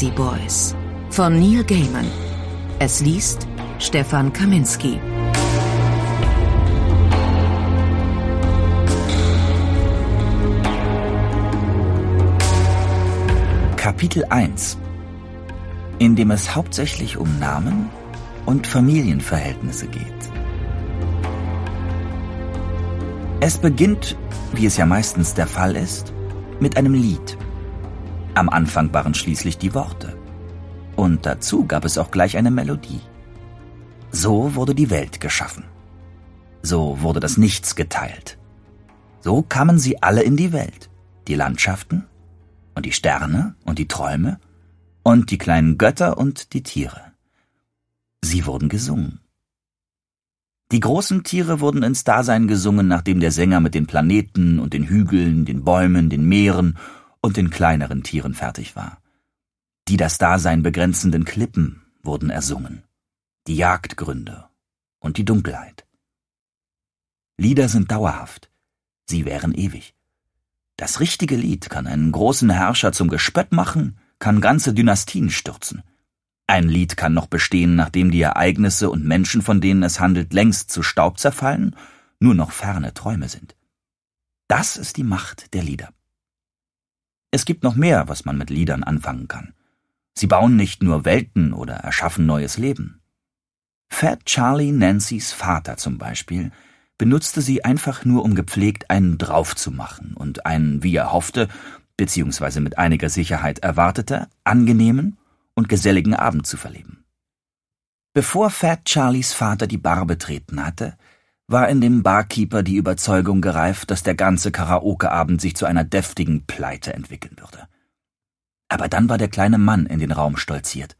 Lazy Boys von Neil Gaiman. Es liest Stefan Kaminski. Kapitel 1, in dem es hauptsächlich um Namen und Familienverhältnisse geht. Es beginnt, wie es ja meistens der Fall ist, mit einem Lied. Am Anfang waren schließlich die Worte. Und dazu gab es auch gleich eine Melodie. So wurde die Welt geschaffen. So wurde das Nichts geteilt. So kamen sie alle in die Welt. Die Landschaften und die Sterne und die Träume und die kleinen Götter und die Tiere. Sie wurden gesungen. Die großen Tiere wurden ins Dasein gesungen, nachdem der Sänger mit den Planeten und den Hügeln, den Bäumen, den Meeren und den kleineren Tieren fertig war. Die das Dasein begrenzenden Klippen wurden ersungen, die Jagdgründe und die Dunkelheit. Lieder sind dauerhaft, sie wären ewig. Das richtige Lied kann einen großen Herrscher zum Gespött machen, kann ganze Dynastien stürzen. Ein Lied kann noch bestehen, nachdem die Ereignisse und Menschen, von denen es handelt, längst zu Staub zerfallen, nur noch ferne Träume sind. Das ist die Macht der Lieder. Es gibt noch mehr, was man mit Liedern anfangen kann. Sie bauen nicht nur Welten oder erschaffen neues Leben. Fat Charlie Nancys Vater zum Beispiel benutzte sie einfach nur, um gepflegt einen drauf zu machen und einen, wie er hoffte, beziehungsweise mit einiger Sicherheit erwartete, angenehmen und geselligen Abend zu verleben. Bevor Fat Charlies Vater die Bar betreten hatte, war in dem Barkeeper die Überzeugung gereift, dass der ganze Karaokeabend sich zu einer deftigen Pleite entwickeln würde. Aber dann war der kleine Mann in den Raum stolziert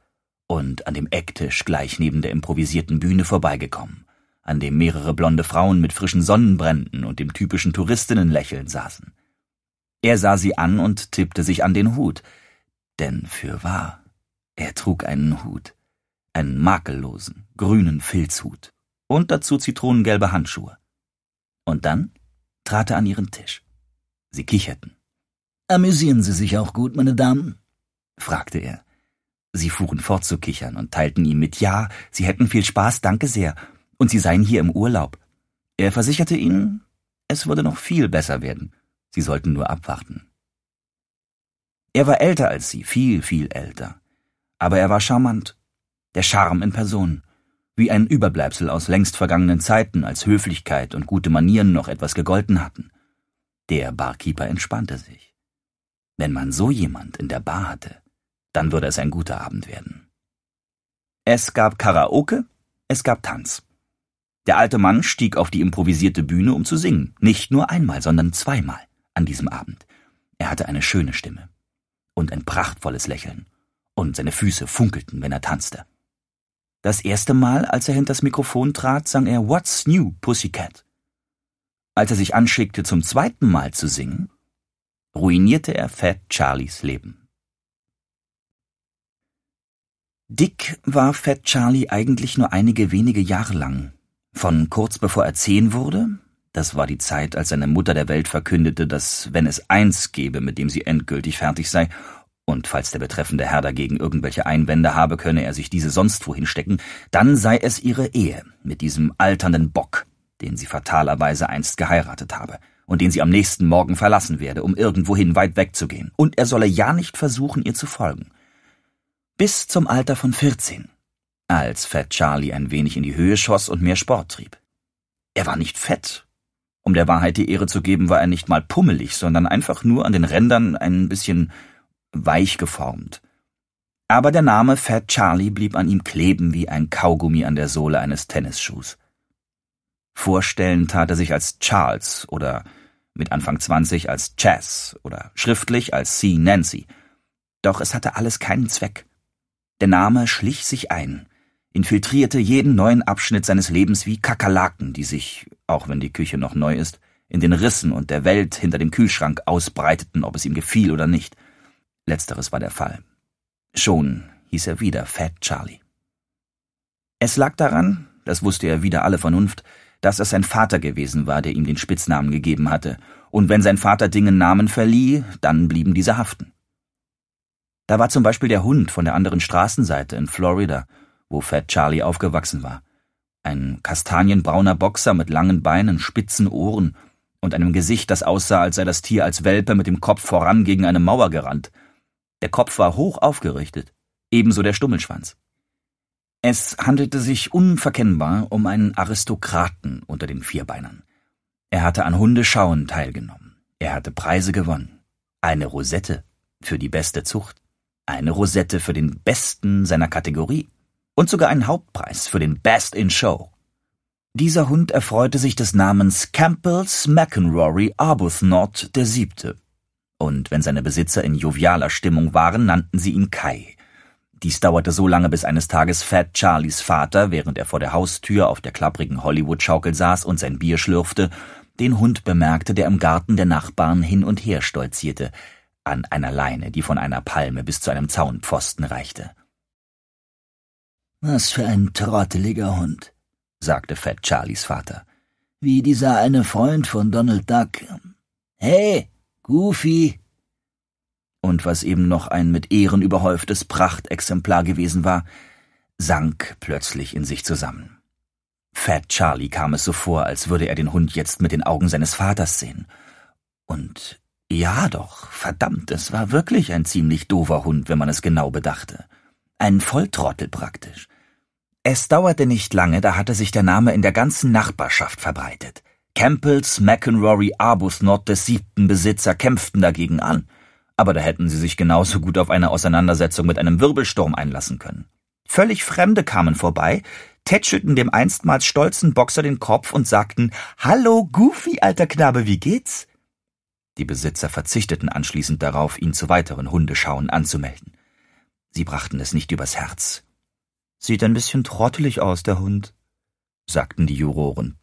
und an dem Ecktisch gleich neben der improvisierten Bühne vorbeigekommen, an dem mehrere blonde Frauen mit frischen Sonnenbränden und dem typischen Touristinnenlächeln saßen. Er sah sie an und tippte sich an den Hut, denn für wahr, er trug einen Hut, einen makellosen, grünen Filzhut und dazu zitronengelbe Handschuhe. Und dann trat er an ihren Tisch. Sie kicherten. Amüsieren Sie sich auch gut, meine Damen? fragte er. Sie fuhren fort zu kichern und teilten ihm mit Ja, sie hätten viel Spaß, danke sehr, und sie seien hier im Urlaub. Er versicherte ihnen, es würde noch viel besser werden, sie sollten nur abwarten. Er war älter als sie, viel, viel älter, aber er war charmant, der Charme in Person wie ein Überbleibsel aus längst vergangenen Zeiten, als Höflichkeit und gute Manieren noch etwas gegolten hatten. Der Barkeeper entspannte sich. Wenn man so jemand in der Bar hatte, dann würde es ein guter Abend werden. Es gab Karaoke, es gab Tanz. Der alte Mann stieg auf die improvisierte Bühne, um zu singen, nicht nur einmal, sondern zweimal an diesem Abend. Er hatte eine schöne Stimme und ein prachtvolles Lächeln, und seine Füße funkelten, wenn er tanzte. Das erste Mal, als er hinters Mikrofon trat, sang er What's New, Pussycat. Als er sich anschickte, zum zweiten Mal zu singen, ruinierte er Fat Charlies Leben. Dick war Fat Charlie eigentlich nur einige wenige Jahre lang. Von kurz bevor er zehn wurde, das war die Zeit, als seine Mutter der Welt verkündete, dass wenn es eins gäbe, mit dem sie endgültig fertig sei, und falls der betreffende Herr dagegen irgendwelche Einwände habe, könne er sich diese sonst wohin stecken, dann sei es ihre Ehe mit diesem alternden Bock, den sie fatalerweise einst geheiratet habe und den sie am nächsten Morgen verlassen werde, um irgendwohin weit wegzugehen, und er solle ja nicht versuchen, ihr zu folgen. Bis zum Alter von vierzehn, als Fat Charlie ein wenig in die Höhe schoss und mehr Sport trieb. Er war nicht fett. Um der Wahrheit die Ehre zu geben, war er nicht mal pummelig, sondern einfach nur an den Rändern ein bisschen weich geformt. Aber der Name Fat Charlie blieb an ihm kleben wie ein Kaugummi an der Sohle eines Tennisschuhs. Vorstellen tat er sich als Charles oder mit Anfang 20 als Chaz oder schriftlich als C. Nancy. Doch es hatte alles keinen Zweck. Der Name schlich sich ein, infiltrierte jeden neuen Abschnitt seines Lebens wie Kakerlaken, die sich, auch wenn die Küche noch neu ist, in den Rissen und der Welt hinter dem Kühlschrank ausbreiteten, ob es ihm gefiel oder nicht – Letzteres war der Fall. Schon hieß er wieder Fat Charlie. Es lag daran, das wusste er wieder alle Vernunft, dass es sein Vater gewesen war, der ihm den Spitznamen gegeben hatte, und wenn sein Vater Dingen Namen verlieh, dann blieben diese haften. Da war zum Beispiel der Hund von der anderen Straßenseite in Florida, wo Fat Charlie aufgewachsen war. Ein kastanienbrauner Boxer mit langen Beinen, spitzen Ohren und einem Gesicht, das aussah, als sei das Tier als Welpe mit dem Kopf voran gegen eine Mauer gerannt – der Kopf war hoch aufgerichtet, ebenso der Stummelschwanz. Es handelte sich unverkennbar um einen Aristokraten unter den Vierbeinern. Er hatte an Hundeschauen teilgenommen. Er hatte Preise gewonnen. Eine Rosette für die beste Zucht, eine Rosette für den besten seiner Kategorie und sogar einen Hauptpreis für den Best in Show. Dieser Hund erfreute sich des Namens Campbell's McEnrory Arbuthnot der Siebte und wenn seine Besitzer in jovialer Stimmung waren, nannten sie ihn Kai. Dies dauerte so lange, bis eines Tages Fat Charlies Vater, während er vor der Haustür auf der klapprigen Hollywood-Schaukel saß und sein Bier schlürfte, den Hund bemerkte, der im Garten der Nachbarn hin und her stolzierte, an einer Leine, die von einer Palme bis zu einem Zaunpfosten reichte. Was für ein trotteliger Hund, sagte Fat Charlies Vater. Wie dieser eine Freund von Donald Duck. Hey, Goofy! Und was eben noch ein mit Ehren überhäuftes Prachtexemplar gewesen war, sank plötzlich in sich zusammen. Fat Charlie kam es so vor, als würde er den Hund jetzt mit den Augen seines Vaters sehen. Und ja doch, verdammt, es war wirklich ein ziemlich dover Hund, wenn man es genau bedachte. Ein Volltrottel praktisch. Es dauerte nicht lange, da hatte sich der Name in der ganzen Nachbarschaft verbreitet. Campbells, McEnrory, Arbuthnot des siebten Besitzer kämpften dagegen an, aber da hätten sie sich genauso gut auf eine Auseinandersetzung mit einem Wirbelsturm einlassen können. Völlig Fremde kamen vorbei, tätschelten dem einstmals stolzen Boxer den Kopf und sagten Hallo, Goofy, alter Knabe, wie geht's? Die Besitzer verzichteten anschließend darauf, ihn zu weiteren Hundeschauen anzumelden. Sie brachten es nicht übers Herz. Sieht ein bisschen trottelig aus, der Hund, sagten die Juroren.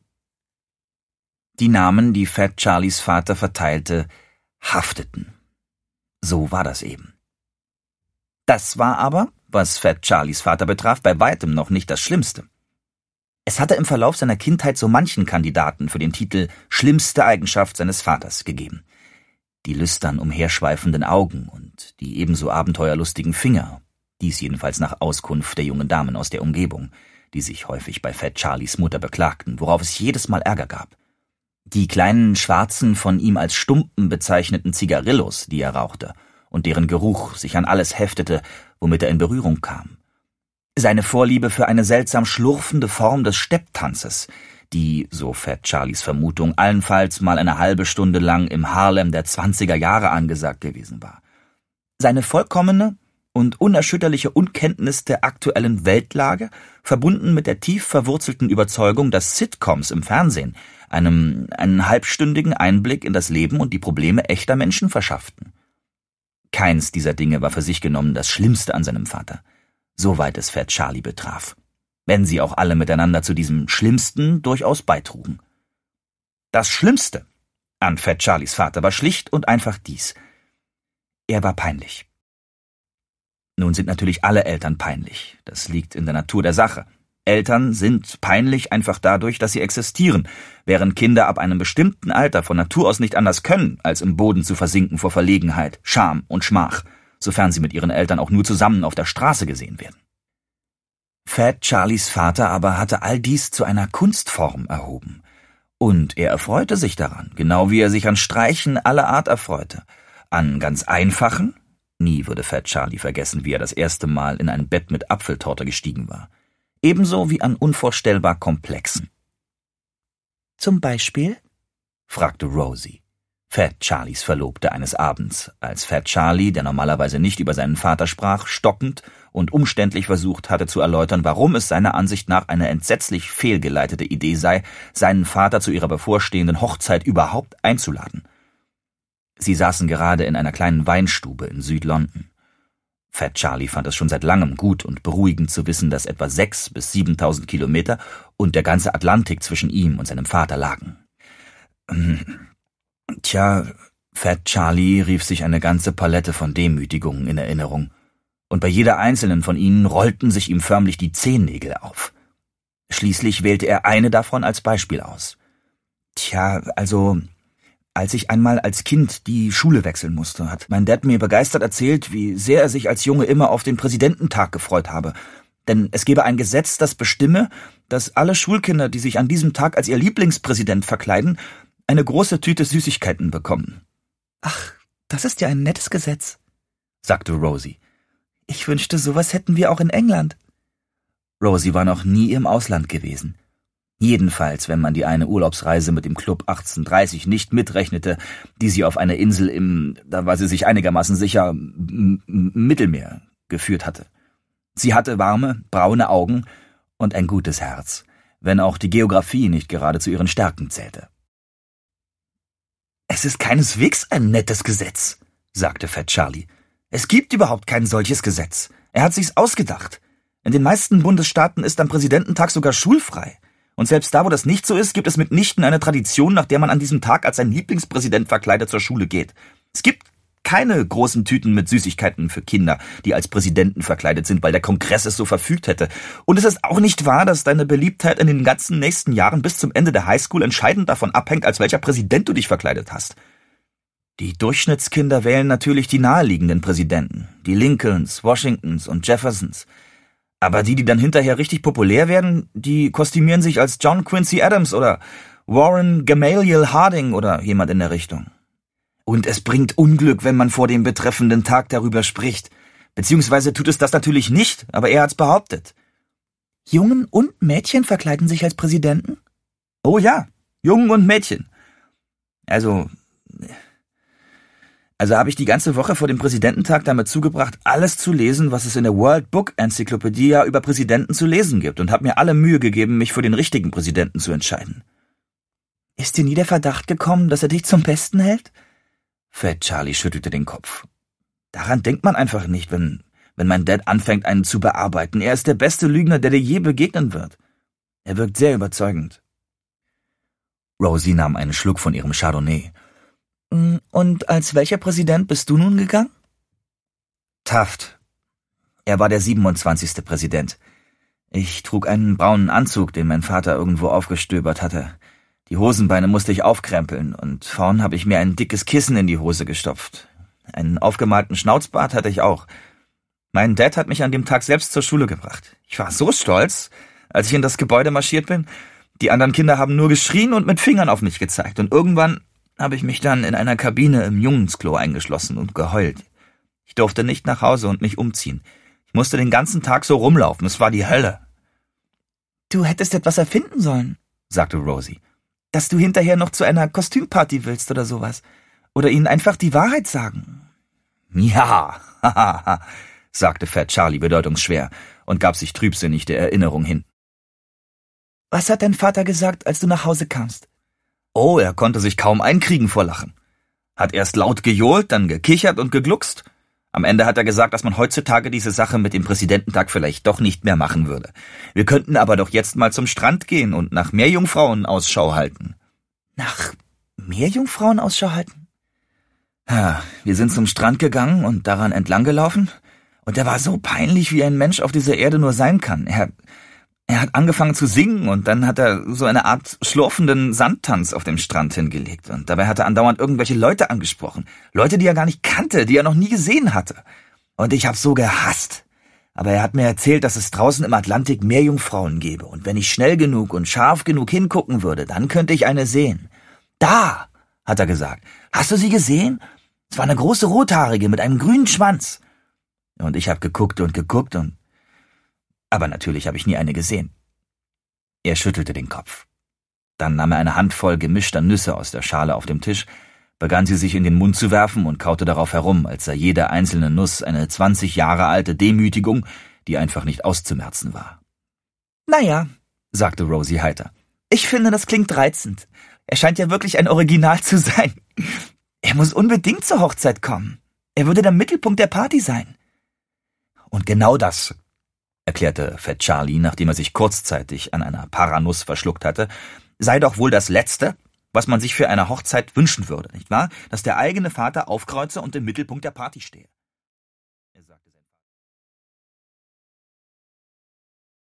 Die Namen, die Fat Charlies Vater verteilte, hafteten. So war das eben. Das war aber, was Fat Charlies Vater betraf, bei weitem noch nicht das Schlimmste. Es hatte im Verlauf seiner Kindheit so manchen Kandidaten für den Titel Schlimmste Eigenschaft seines Vaters gegeben. Die lüstern umherschweifenden Augen und die ebenso abenteuerlustigen Finger, dies jedenfalls nach Auskunft der jungen Damen aus der Umgebung, die sich häufig bei Fat Charlies Mutter beklagten, worauf es jedes Mal Ärger gab. Die kleinen schwarzen, von ihm als Stumpen bezeichneten Zigarillos, die er rauchte, und deren Geruch sich an alles heftete, womit er in Berührung kam. Seine Vorliebe für eine seltsam schlurfende Form des Stepptanzes, die, so fährt Charlies Vermutung, allenfalls mal eine halbe Stunde lang im Harlem der 20er Jahre angesagt gewesen war. Seine vollkommene und unerschütterliche Unkenntnis der aktuellen Weltlage, verbunden mit der tief verwurzelten Überzeugung, dass Sitcoms im Fernsehen einem einen halbstündigen Einblick in das Leben und die Probleme echter Menschen verschafften. Keins dieser Dinge war für sich genommen das Schlimmste an seinem Vater, soweit es Fat Charlie betraf, wenn sie auch alle miteinander zu diesem Schlimmsten durchaus beitrugen. Das Schlimmste an Fat Charlies Vater war schlicht und einfach dies. Er war peinlich. Nun sind natürlich alle Eltern peinlich, das liegt in der Natur der Sache, Eltern sind peinlich einfach dadurch, dass sie existieren, während Kinder ab einem bestimmten Alter von Natur aus nicht anders können, als im Boden zu versinken vor Verlegenheit, Scham und Schmach, sofern sie mit ihren Eltern auch nur zusammen auf der Straße gesehen werden. Fat Charlies Vater aber hatte all dies zu einer Kunstform erhoben. Und er erfreute sich daran, genau wie er sich an Streichen aller Art erfreute. An ganz einfachen, nie würde Fat Charlie vergessen, wie er das erste Mal in ein Bett mit Apfeltorte gestiegen war ebenso wie an unvorstellbar komplexen. Zum Beispiel? fragte Rosie, Fat Charlies Verlobte eines Abends, als Fat Charlie, der normalerweise nicht über seinen Vater sprach, stockend und umständlich versucht hatte zu erläutern, warum es seiner Ansicht nach eine entsetzlich fehlgeleitete Idee sei, seinen Vater zu ihrer bevorstehenden Hochzeit überhaupt einzuladen. Sie saßen gerade in einer kleinen Weinstube in Südlondon. Fat Charlie fand es schon seit langem gut und beruhigend zu wissen, dass etwa sechs bis siebentausend Kilometer und der ganze Atlantik zwischen ihm und seinem Vater lagen. Hm. Tja, Fat Charlie rief sich eine ganze Palette von Demütigungen in Erinnerung, und bei jeder einzelnen von ihnen rollten sich ihm förmlich die Zehennägel auf. Schließlich wählte er eine davon als Beispiel aus. Tja, also als ich einmal als Kind die Schule wechseln musste, hat mein Dad mir begeistert erzählt, wie sehr er sich als Junge immer auf den Präsidententag gefreut habe. Denn es gebe ein Gesetz, das bestimme, dass alle Schulkinder, die sich an diesem Tag als ihr Lieblingspräsident verkleiden, eine große Tüte Süßigkeiten bekommen. Ach, das ist ja ein nettes Gesetz, sagte Rosie. Ich wünschte, sowas hätten wir auch in England. Rosie war noch nie im Ausland gewesen. Jedenfalls, wenn man die eine Urlaubsreise mit dem Club 1830 nicht mitrechnete, die sie auf einer Insel im, da war sie sich einigermaßen sicher, Mittelmeer geführt hatte. Sie hatte warme, braune Augen und ein gutes Herz, wenn auch die Geographie nicht gerade zu ihren Stärken zählte. Es ist keineswegs ein nettes Gesetz, sagte Fat Charlie. Es gibt überhaupt kein solches Gesetz. Er hat sich's ausgedacht. In den meisten Bundesstaaten ist am Präsidententag sogar schulfrei. Und selbst da, wo das nicht so ist, gibt es mitnichten eine Tradition, nach der man an diesem Tag als sein Lieblingspräsident verkleidet zur Schule geht. Es gibt keine großen Tüten mit Süßigkeiten für Kinder, die als Präsidenten verkleidet sind, weil der Kongress es so verfügt hätte. Und es ist auch nicht wahr, dass deine Beliebtheit in den ganzen nächsten Jahren bis zum Ende der Highschool entscheidend davon abhängt, als welcher Präsident du dich verkleidet hast. Die Durchschnittskinder wählen natürlich die naheliegenden Präsidenten, die Lincolns, Washingtons und Jeffersons. Aber die, die dann hinterher richtig populär werden, die kostümieren sich als John Quincy Adams oder Warren Gamaliel Harding oder jemand in der Richtung. Und es bringt Unglück, wenn man vor dem betreffenden Tag darüber spricht. Beziehungsweise tut es das natürlich nicht, aber er hat's behauptet. Jungen und Mädchen verkleiden sich als Präsidenten? Oh ja, Jungen und Mädchen. Also, also habe ich die ganze Woche vor dem Präsidententag damit zugebracht, alles zu lesen, was es in der World Book Encyclopedia über Präsidenten zu lesen gibt und habe mir alle Mühe gegeben, mich für den richtigen Präsidenten zu entscheiden. Ist dir nie der Verdacht gekommen, dass er dich zum Besten hält? Fat Charlie schüttelte den Kopf. Daran denkt man einfach nicht, wenn, wenn mein Dad anfängt, einen zu bearbeiten. Er ist der beste Lügner, der dir je begegnen wird. Er wirkt sehr überzeugend. Rosie nahm einen Schluck von ihrem Chardonnay Mm, und als welcher Präsident bist du nun gegangen? Taft. Er war der 27. Präsident. Ich trug einen braunen Anzug, den mein Vater irgendwo aufgestöbert hatte. Die Hosenbeine musste ich aufkrempeln und vorn habe ich mir ein dickes Kissen in die Hose gestopft. Einen aufgemalten Schnauzbart hatte ich auch. Mein Dad hat mich an dem Tag selbst zur Schule gebracht. Ich war so stolz, als ich in das Gebäude marschiert bin. Die anderen Kinder haben nur geschrien und mit Fingern auf mich gezeigt und irgendwann habe ich mich dann in einer Kabine im Jungensklo eingeschlossen und geheult. Ich durfte nicht nach Hause und mich umziehen. Ich musste den ganzen Tag so rumlaufen, es war die Hölle. Du hättest etwas erfinden sollen, sagte Rosie. Dass du hinterher noch zu einer Kostümparty willst oder sowas. Oder ihnen einfach die Wahrheit sagen. Ja, haha, sagte Fat Charlie bedeutungsschwer und gab sich trübsinnig der Erinnerung hin. Was hat dein Vater gesagt, als du nach Hause kamst? Oh, er konnte sich kaum einkriegen vor Lachen. Hat erst laut gejohlt, dann gekichert und gegluckst. Am Ende hat er gesagt, dass man heutzutage diese Sache mit dem Präsidententag vielleicht doch nicht mehr machen würde. Wir könnten aber doch jetzt mal zum Strand gehen und nach Meerjungfrauen Ausschau halten. Nach Meerjungfrauen Ausschau halten? Ja, wir sind zum Strand gegangen und daran entlang gelaufen. Und er war so peinlich, wie ein Mensch auf dieser Erde nur sein kann. Er er hat angefangen zu singen und dann hat er so eine Art schlurfenden Sandtanz auf dem Strand hingelegt. Und dabei hat er andauernd irgendwelche Leute angesprochen. Leute, die er gar nicht kannte, die er noch nie gesehen hatte. Und ich hab so gehasst. Aber er hat mir erzählt, dass es draußen im Atlantik mehr Jungfrauen gäbe. Und wenn ich schnell genug und scharf genug hingucken würde, dann könnte ich eine sehen. Da, hat er gesagt. Hast du sie gesehen? Es war eine große Rothaarige mit einem grünen Schwanz. Und ich hab geguckt und geguckt und aber natürlich habe ich nie eine gesehen. Er schüttelte den Kopf. Dann nahm er eine Handvoll gemischter Nüsse aus der Schale auf dem Tisch, begann sie sich in den Mund zu werfen und kaute darauf herum, als sei jede einzelne Nuss eine zwanzig Jahre alte Demütigung, die einfach nicht auszumerzen war. Naja, sagte Rosie heiter. Ich finde, das klingt reizend. Er scheint ja wirklich ein Original zu sein. Er muss unbedingt zur Hochzeit kommen. Er würde der Mittelpunkt der Party sein. Und genau das, erklärte Fat Charlie, nachdem er sich kurzzeitig an einer Paranuss verschluckt hatte, sei doch wohl das Letzte, was man sich für eine Hochzeit wünschen würde, nicht wahr? Dass der eigene Vater aufkreuze und im Mittelpunkt der Party stehe.